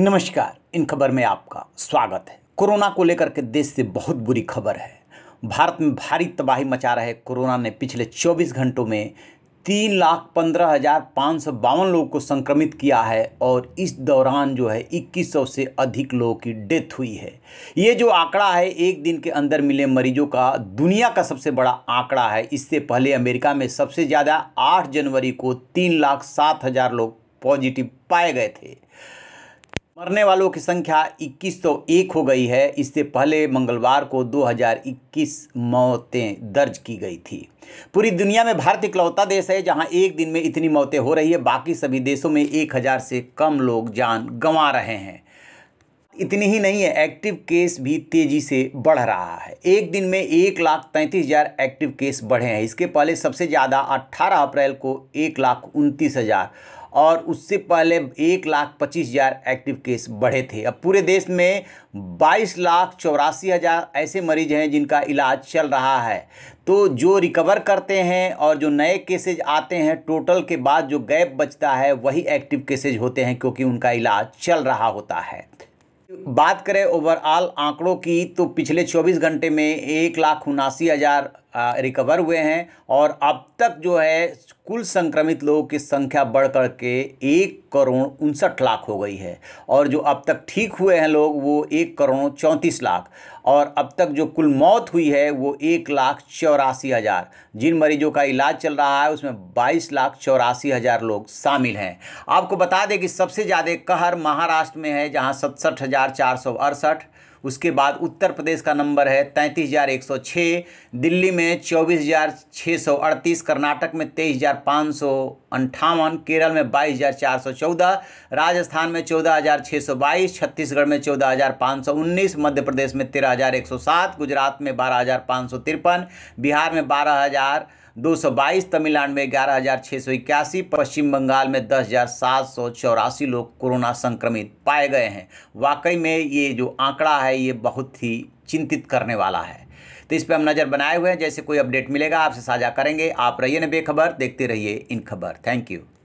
नमस्कार इन खबर में आपका स्वागत है कोरोना को लेकर के देश से बहुत बुरी खबर है भारत में भारी तबाही मचा रहे कोरोना ने पिछले 24 घंटों में तीन लाख पंद्रह हज़ार पाँच सौ बावन लोगों को संक्रमित किया है और इस दौरान जो है इक्कीस सौ से अधिक लोगों की डेथ हुई है ये जो आंकड़ा है एक दिन के अंदर मिले मरीजों का दुनिया का सबसे बड़ा आंकड़ा है इससे पहले अमेरिका में सबसे ज़्यादा आठ जनवरी को तीन लाख सात हज़ार लोग पॉजिटिव पाए गए थे मरने वालों की संख्या 2101 तो हो गई है इससे पहले मंगलवार को 2021 मौतें दर्ज की गई थी पूरी दुनिया में भारत इकलौता देश है जहां एक दिन में इतनी मौतें हो रही है बाकी सभी देशों में 1000 से कम लोग जान गंवा रहे हैं इतनी ही नहीं है एक्टिव केस भी तेज़ी से बढ़ रहा है एक दिन में एक लाख तैंतीस हज़ार एक्टिव केस बढ़े हैं इसके पहले सबसे ज़्यादा 18 अप्रैल को एक लाख उनतीस हज़ार और उससे पहले एक लाख पच्चीस हज़ार एक्टिव केस बढ़े थे अब पूरे देश में बाईस लाख चौरासी हज़ार ऐसे मरीज हैं जिनका इलाज चल रहा है तो जो रिकवर करते हैं और जो नए केसेज आते हैं टोटल के बाद जो गैप बचता है वही एक्टिव केसेज होते हैं क्योंकि उनका इलाज चल रहा होता है बात करें ओवरऑल आंकड़ों की तो पिछले 24 घंटे में एक लाख उनासी हज़ार रिकवर हुए हैं और अब तक जो है कुल संक्रमित लोगों की संख्या बढ़ कर के एक करोड़ उनसठ लाख हो गई है और जो अब तक ठीक हुए हैं लोग वो एक करोड़ चौंतीस लाख और अब तक जो कुल मौत हुई है वो एक लाख चौरासी हज़ार जिन मरीजों का इलाज चल रहा है उसमें बाईस लाख चौरासी हज़ार लोग शामिल हैं आपको बता दें कि सबसे ज़्यादा कहर महाराष्ट्र में है जहाँ सतसठ हज़ार चार सौ अड़सठ उसके बाद उत्तर प्रदेश का नंबर है तैंतीस हज़ार एक सौ छः दिल्ली में चौबीस हज़ार छः सौ अड़तीस कर्नाटक में तेईस हज़ार पाँच सौ अंठावन केरल में बाईस हज़ार चार सौ चौदह राजस्थान में चौदह हज़ार छः सौ बाईस छत्तीसगढ़ में चौदह हज़ार पाँच सौ उन्नीस मध्य प्रदेश में तेरह हज़ार एक सौ सात गुजरात में बारह हज़ार पाँच सौ तिरपन बिहार में बारह हज़ार दो सौ बाईस तमिलनाडु में ग्यारह हज़ार छः सौ इक्यासी पश्चिम बंगाल में दस हज़ार सात सौ चौरासी लोग कोरोना संक्रमित पाए गए हैं वाकई में ये जो आंकड़ा है ये बहुत ही चिंतित करने वाला है तो इस पर हम नज़र बनाए हुए हैं जैसे कोई अपडेट मिलेगा आपसे साझा करेंगे आप रहिए न बेखबर देखते रहिए इन खबर थैंक यू